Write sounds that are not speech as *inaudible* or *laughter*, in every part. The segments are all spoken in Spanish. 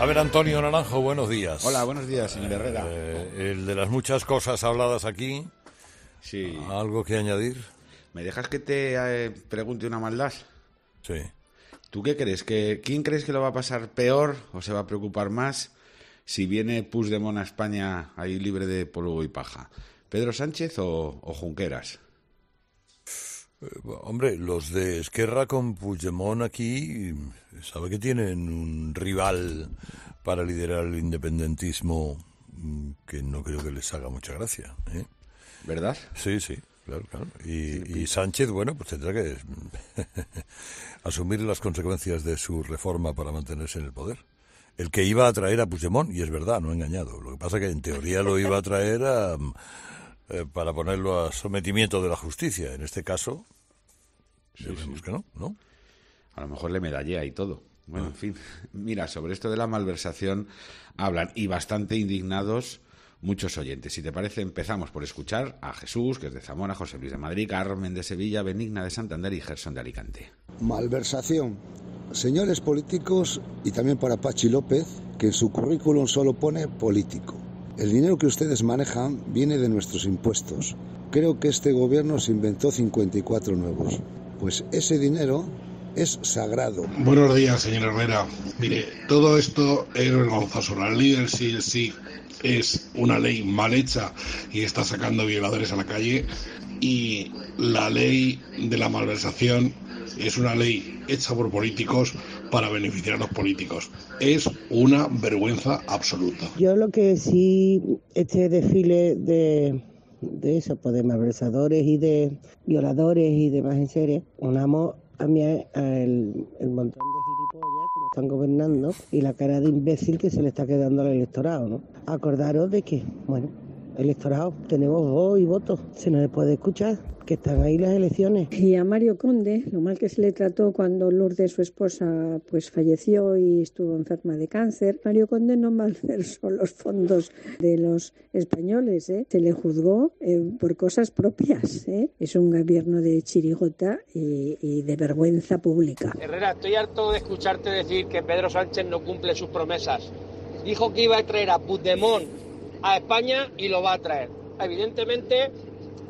A ver, Antonio Naranjo, buenos días. Hola, buenos días, señor Herrera. Eh, el de las muchas cosas habladas aquí. Sí. ¿Algo que añadir? ¿Me dejas que te eh, pregunte una maldad? Sí. ¿Tú qué crees? ¿Quién crees que lo va a pasar peor o se va a preocupar más si viene Puigdemont a España ahí libre de polvo y paja? ¿Pedro Sánchez o, o Junqueras? Eh, hombre, los de Esquerra con Puigdemont aquí sabe que tienen un rival para liderar el independentismo mm, que no creo que les haga mucha gracia. Eh? ¿Verdad? Sí, sí, claro, claro. Y, y Sánchez, bueno, pues tendrá que *laughs* asumir las consecuencias de su reforma para mantenerse en el poder. El que iba a traer a Puigdemont, y es verdad, no he engañado. Lo que pasa es que en teoría lo iba a traer a eh, para ponerlo a sometimiento de la justicia. En este caso, que no, A lo mejor le medallea y todo. Bueno, en ah. fin. *laughs* Mira, sobre esto de la malversación hablan y bastante indignados muchos oyentes. Si te parece, empezamos por escuchar a Jesús, que es de Zamora, José Luis de Madrid, Carmen de Sevilla, Benigna de Santander y Gerson de Alicante. Malversación. Señores políticos y también para Pachi López, que en su currículum solo pone político. El dinero que ustedes manejan viene de nuestros impuestos. Creo que este gobierno se inventó 54 nuevos. Pues ese dinero es sagrado. Buenos días, señor Herrera. Mire, todo esto es vergonzoso. La ley del sí, sí es una ley mal hecha y está sacando violadores a la calle. Y la ley de la malversación es una ley hecha por políticos para beneficiar a los políticos. Es una vergüenza absoluta. Yo lo que sí, este desfile de, de eso, pues de malversadores y de violadores y demás en serie, unamos a mí el, el montón de están gobernando y la cara de imbécil que se le está quedando al electorado, ¿no? Acordaros de que, bueno, electorado tenemos voz y voto, se nos puede escuchar, que están ahí las elecciones. Y a Mario Conde, lo mal que se le trató cuando Lourdes, su esposa, pues falleció y estuvo enferma de cáncer, Mario Conde no malversó *laughs* los fondos de los españoles, ¿eh? se le juzgó eh, por cosas propias. ¿eh? Es un gobierno de chirigota y, de vergüenza pública. Herrera, estoy harto de escucharte decir que Pedro Sánchez no cumple sus promesas. Dijo que iba a traer a Puigdemont a España y lo va a traer. Evidentemente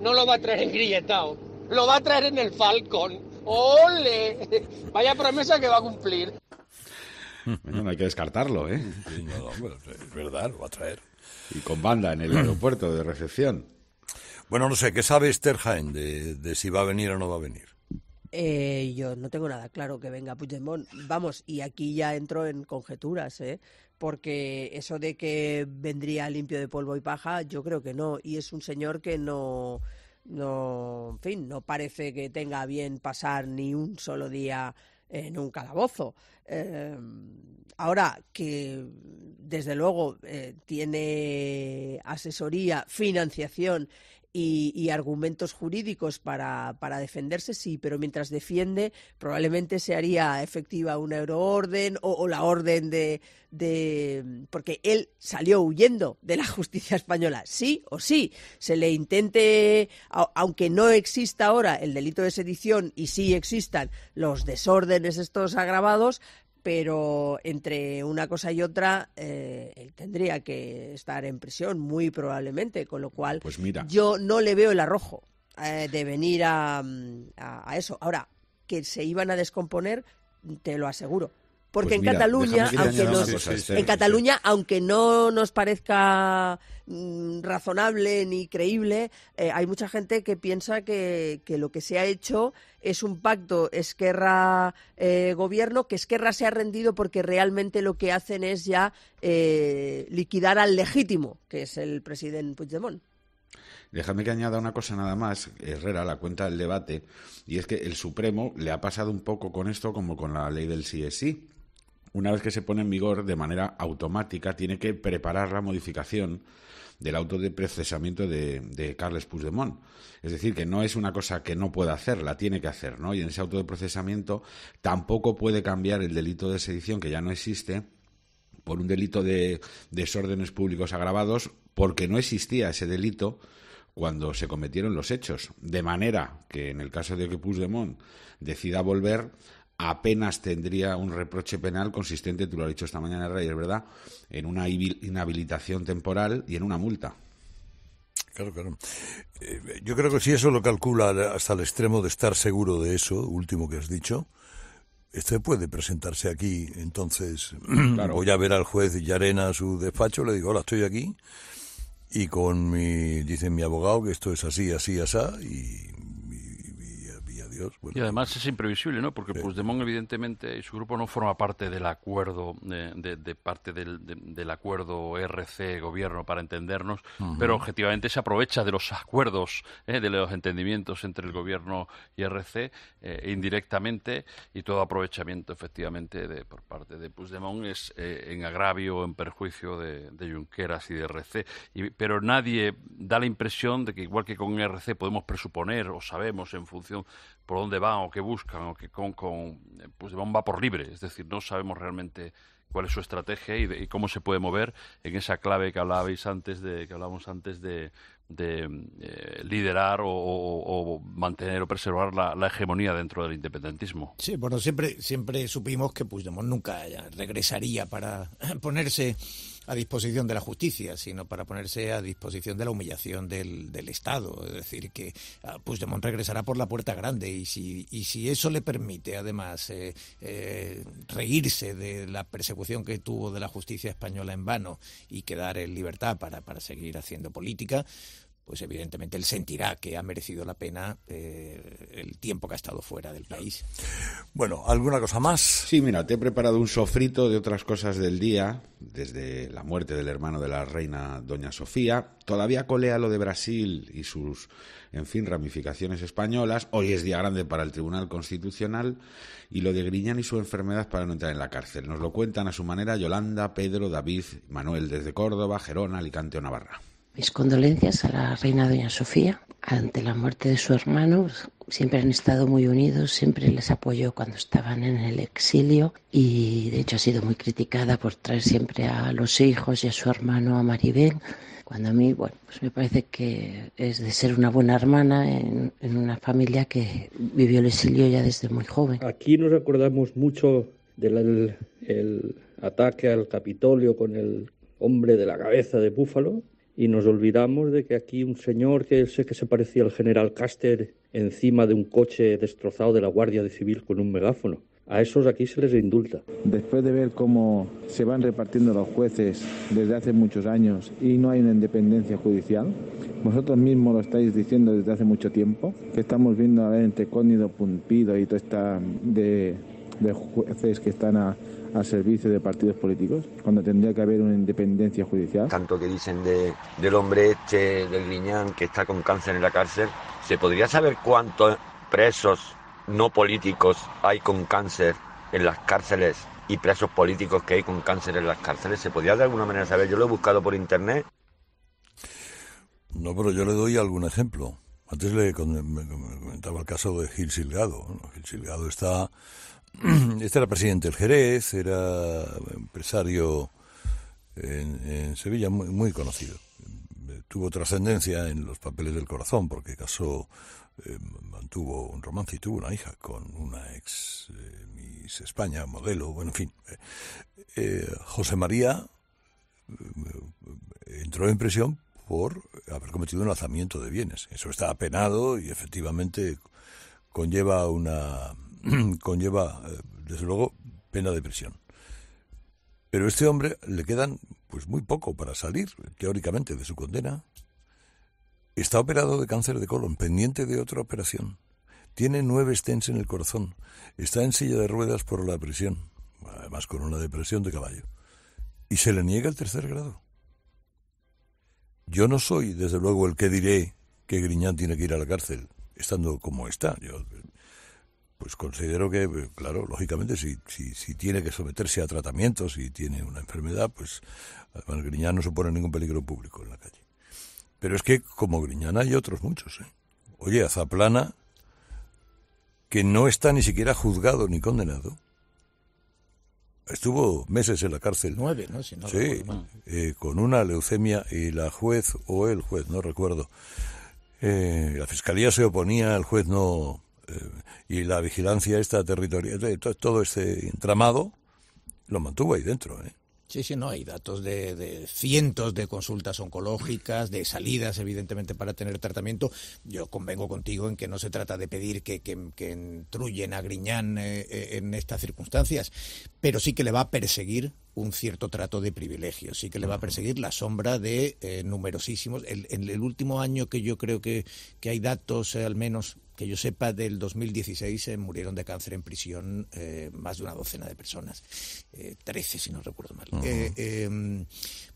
no lo va a traer en grilletado. lo va a traer en el Falcon. ¡Ole! Vaya promesa que va a cumplir. Bueno, no hay que descartarlo, ¿eh? es verdad, lo va a traer. Y con banda en el aeropuerto de recepción. Bueno, no sé, ¿qué sabe Esther de si va a venir o no va a venir? Eh, yo no tengo nada claro que venga Puigdemont. Vamos, y aquí ya entro en conjeturas, ¿eh? porque eso de que vendría limpio de polvo y paja, yo creo que no. Y es un señor que no, no, en fin, no parece que tenga bien pasar ni un solo día en un calabozo. Eh, ahora que desde luego eh, tiene asesoría, financiación y, argumentos jurídicos para, defenderse, sí, pero mientras defiende, probablemente se haría efectiva una euroorden o, la orden de, porque él salió huyendo de la *laughs* justicia española, sí o sí. Se le intente, aunque no exista ahora el delito de sedición y sí existan los desórdenes estos agravados, pero entre una cosa y otra eh, tendría que estar en prisión muy probablemente, con lo cual pues yo no le veo el arrojo eh, de venir mm, a, eso. Ahora, que se iban a descomponer, te lo aseguro. Porque pues en Cataluña, aunque este, aunque no nos parezca mm, razonable ni creíble, eh, hay mucha gente que piensa que lo que se ha hecho es un pacto Esquerra-Gobierno, eh, que Esquerra se ha rendido porque realmente lo que hacen es ya eh, liquidar al legítimo, que es el presidente Puigdemont. Déjame que añada una cosa nada más, Herrera, la cuenta del debate, y es que el Supremo le ha pasado un poco con esto como con la ley del CSI. Una vez que se pone en vigor de manera automática, tiene que preparar la modificación del auto de procesamiento de, de, Carles Puigdemont. Es decir, que no es una cosa que no pueda hacer, la tiene que hacer, ¿no? Y en ese auto de procesamiento tampoco puede cambiar el delito de sedición, que ya no existe, por un delito de desórdenes públicos agravados, porque no existía ese delito cuando se cometieron los hechos. De manera que en el caso de que Puigdemont decida volver, apenas tendría un reproche penal consistente, tú lo has dicho esta mañana, Rey, es verdad, en una inhabilitación temporal y en una multa. Claro, claro. Eh, yo creo que si eso lo calcula hasta el extremo de estar seguro de eso, último que has dicho, este puede presentarse aquí. Entonces, *clears throat* voy a ver al juez Yarena a su despacho, le digo, hola, estoy aquí. Y con mi, dice mi abogado que esto es así, así, así, y y además es imprevisible, ¿no? Porque Puigdemont, evidentemente, y su grupo no forma parte del acuerdo, de, parte del, acuerdo RC-gobierno, para entendernos, pero objetivamente se aprovecha de los acuerdos, ¿eh? de los entendimientos entre el gobierno y RC, eh, indirectamente, y todo aprovechamiento, efectivamente, de, por parte de Puigdemont es eh, en agravio, en perjuicio de, Junqueras y de RC. pero nadie da la impresión de que, igual que con RC podemos presuponer o sabemos en función por dónde van o qué buscan o qué con, con pues van por libre, es decir, no sabemos realmente cuál es su estrategia y, cómo se puede mover en esa clave que antes de que hablábamos antes de, de eh, liderar o, mantener o preservar la, hegemonía dentro del independentismo. Sí, bueno, siempre, siempre supimos que Puigdemont nunca eh, regresaría para *clears throat* ponerse a disposición de la justicia, sino para ponerse a disposición de la humillación del, Estado. Es decir, que ah, Puigdemont regresará por la puerta grande y si, y si eso le permite, además, eh, reírse de la persecución que tuvo de la justicia española en vano y quedar en libertad para seguir haciendo política, pues evidentemente él sentirá que ha merecido la pena eh, el tiempo que ha estado fuera del país. Bueno, ¿alguna cosa más? Sí, mira, te he preparado un sofrito de otras cosas del día, desde la muerte del hermano de la reina Doña Sofía. Todavía colea lo de Brasil y sus, en fin, ramificaciones españolas. Hoy es día grande para el Tribunal Constitucional y lo de Griñán y su enfermedad para no entrar en la cárcel. Nos lo cuentan a su manera Yolanda, Pedro, David, Manuel desde Córdoba, Gerona, Alicante o Navarra. Mis condolencias a la reina doña Sofía. Ante la muerte de su hermano, pues, siempre han estado muy unidos, siempre les apoyó cuando estaban en el exilio y de hecho ha sido muy criticada por traer siempre a los hijos y a su hermano a Maribel, cuando a mí, bueno, pues me parece que es de ser una buena hermana en, una familia que vivió el exilio ya desde muy joven. Aquí nos acordamos mucho del ataque al Capitolio con el hombre de la cabeza de búfalo, y nos olvidamos de que aquí un señor que sé que se parecía al general Caster encima de un coche destrozado de la Guardia Civil con un megáfono. A esos aquí se les indulta. Después de ver cómo se van repartiendo los jueces desde hace muchos años y no hay una independencia judicial, vosotros mismos lo estáis diciendo desde hace mucho tiempo, que estamos viendo a ver entre Cónido, Pumpido y toda esta de, de jueces que están a, a servicio de partidos políticos, cuando tendría que haber una independencia judicial. Tanto que dicen de, del hombre este, del Guiñán, que está con cáncer en la cárcel, ¿se podría saber cuántos presos no políticos hay con cáncer en las cárceles y presos políticos que hay con cáncer en las cárceles? ¿Se podría de alguna manera saber? Yo lo he buscado por internet. No, pero yo le doy algún ejemplo. Antes le comentaba el caso de Gil Silgado. Gil Silgado está *clears throat* este era presidente del Jerez, era empresario en, Sevilla muy, conocido. Tuvo trascendencia en los papeles del corazón porque casó, eh, mantuvo un romance y tuvo una hija con una ex eh, Miss España, modelo, bueno, en fin. Eh, José María entró en prisión por haber cometido un lanzamiento de bienes. Eso está apenado y efectivamente conlleva una *clears throat* conlleva, eh, desde luego, pena de prisión. Pero a este hombre le quedan pues muy poco para salir, teóricamente, de su condena. Está operado de cáncer de colon, pendiente de otra operación. Tiene nueve stents en el corazón. Está en silla de ruedas por la prisión, además con una depresión de caballo. Y se le niega el tercer grado. Yo no soy, desde luego, el que diré que Griñán tiene que ir a la cárcel, estando como está. Yo pues considero que, eh, claro, lógicamente, si, si, si, tiene que someterse a tratamientos, y tiene una enfermedad, pues además Griñán no supone ningún peligro público en la calle. Pero es que como Griñán hay otros muchos. ¿eh? Oye, azaplana que no está ni siquiera juzgado ni condenado, estuvo meses en la cárcel. Nueve, ¿no? sí, eh, con una leucemia y la juez o el juez, no recuerdo. la fiscalía se oponía, el juez no y la vigilancia esta territorial, eh, todo este entramado, lo mantuvo ahí dentro. Eh. Sí, sí, no, hay datos de, de, cientos de consultas oncológicas, de salidas, evidentemente, para tener tratamiento. Yo convengo contigo en que no se trata de pedir que, que, entruyen a Griñán eh, en estas circunstancias, pero sí que le va a perseguir un cierto trato de privilegio, sí que le va a perseguir la sombra de numerosísimos. En el, último año que yo creo que, que hay datos, al menos que yo sepa, del 2016 eh, murieron de cáncer en prisión eh, más de una docena de personas, eh, trece si no recuerdo mal. Em,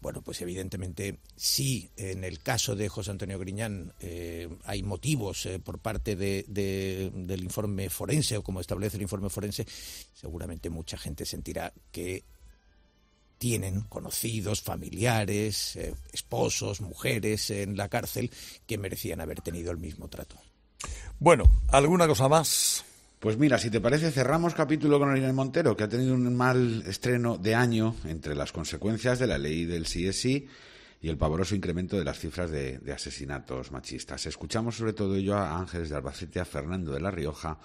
bueno, pues evidentemente si en el caso de José Antonio Griñán hay motivos por parte del informe forense o como establece el informe forense, seguramente mucha gente sentirá que tienen conocidos, familiares, esposos, mujeres en la cárcel que merecían haber tenido el mismo trato. Bueno, ¿alguna cosa más? Pues mira, si te parece, cerramos capítulo con Irene Montero, que ha tenido un mal estreno de año entre las consecuencias de la ley del CSI y el pavoroso incremento de las cifras de, asesinatos machistas. Escuchamos sobre todo ello a Ángeles de Albacete, a Fernando de La Rioja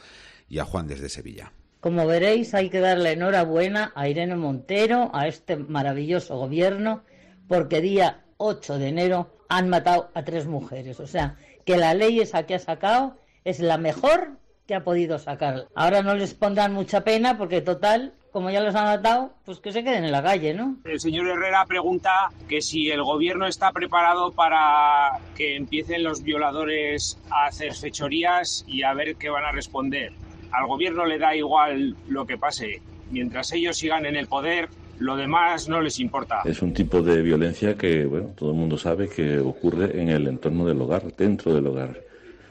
y a Juan desde Sevilla. Como veréis, hay que darle enhorabuena a Irene Montero, a este maravilloso gobierno, porque día 8 de enero han matado a tres mujeres. O sea, que la ley esa que ha sacado es la mejor que ha podido sacar. Ahora no les pondrán mucha pena porque total, como ya los han atado, pues que se queden en la calle, ¿no? El señor Herrera pregunta que si el gobierno está preparado para que empiecen los violadores a hacer fechorías y a ver qué van a responder. Al gobierno le da igual lo que pase. Mientras ellos sigan en el poder, lo demás no les importa. Es un tipo de violencia que, bueno, todo el mundo sabe que ocurre en el entorno del hogar, dentro del hogar.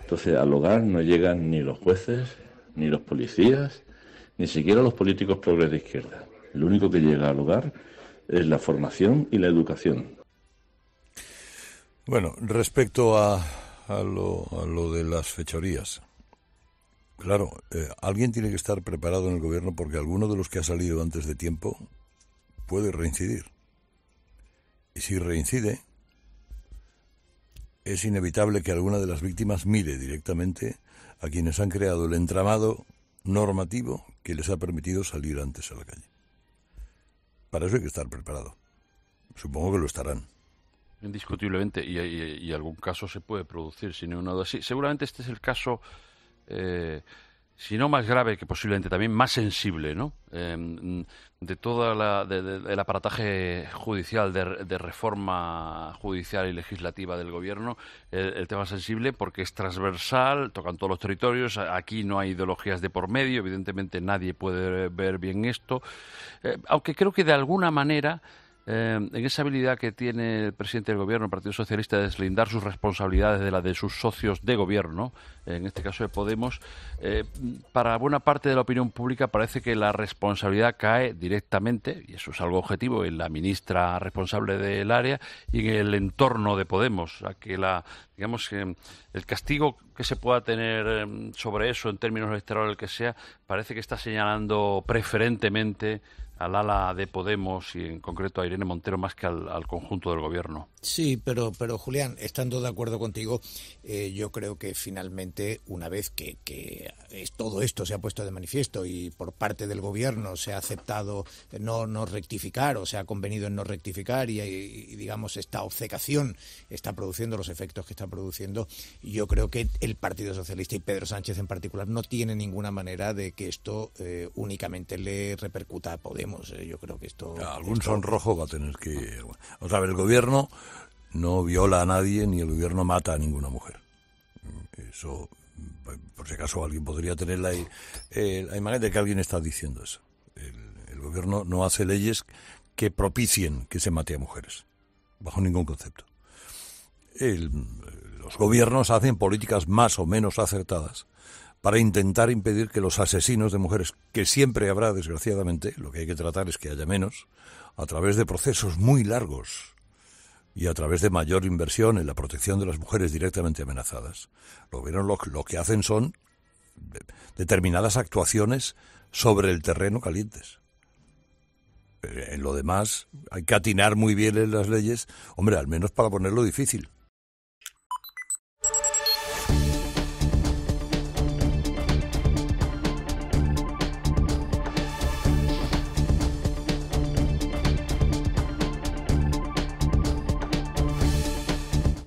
Entonces al hogar no llegan ni los jueces, ni los policías, ni siquiera los políticos progres de izquierda. Lo único que llega al hogar es la formación y la educación. Bueno, respecto a, lo, de las fechorías, claro, eh, alguien tiene que estar preparado en el gobierno porque alguno de los que ha salido antes de tiempo puede reincidir. Y si reincide, es inevitable que alguna de las víctimas mire directamente a quienes han creado el entramado normativo que les ha permitido salir antes a la calle. Para eso hay que estar preparado. Supongo que lo estarán. Indiscutiblemente, y, algún caso se puede producir, sin una duda. Sí, seguramente este es el caso eh, si no más grave que posiblemente también más sensible ¿no? Em, de todo el aparataje judicial de, reforma judicial y legislativa del gobierno el, tema sensible porque es transversal tocan todos los territorios aquí no hay ideologías de por medio evidentemente nadie puede ver bien esto eh, aunque creo que de alguna manera Em, en esa habilidad que tiene el presidente del gobierno, el Partido Socialista, de deslindar sus responsabilidades de las de sus socios de gobierno, en este caso de Podemos, eh, para buena parte de la opinión pública parece que la responsabilidad cae directamente, y eso es algo objetivo, en la ministra responsable del área y en el entorno de Podemos, a que la, digamos, que... Em, el castigo que se pueda tener em, sobre eso en términos electorales, que sea, parece que está señalando preferentemente al ala de Podemos y en concreto a Irene Montero más que al, al conjunto del gobierno? Sí, pero, pero Julián, estando de acuerdo contigo, eh, yo creo que finalmente, una vez que, que, todo esto se ha puesto de manifiesto y por parte del gobierno se ha aceptado no, no rectificar o se ha convenido en no rectificar y, digamos, esta obcecación está produciendo los efectos que está produciendo, yo creo que el Partido Socialista y Pedro Sánchez en particular no tiene ninguna manera de que esto eh, únicamente le repercuta a Podemos. Eh, yo creo que esto... Algún sonrojo va a tener que... el gobierno no viola a nadie ni el gobierno mata a ninguna mujer. Eso, por si acaso alguien podría tener la, eh, imagen de que alguien está diciendo eso. El, gobierno no hace leyes que propicien que se mate a mujeres, bajo ningún concepto. los gobiernos hacen políticas más o menos acertadas para intentar impedir que los asesinos de mujeres, que siempre habrá desgraciadamente, lo que hay que tratar es que haya menos, a través de procesos muy largos, y a través de mayor inversión en la protección de las mujeres directamente amenazadas. Lo, lo que hacen son determinadas actuaciones sobre el terreno calientes. Eh, en lo demás, hay que atinar muy bien en las leyes, hombre, al menos para ponerlo difícil.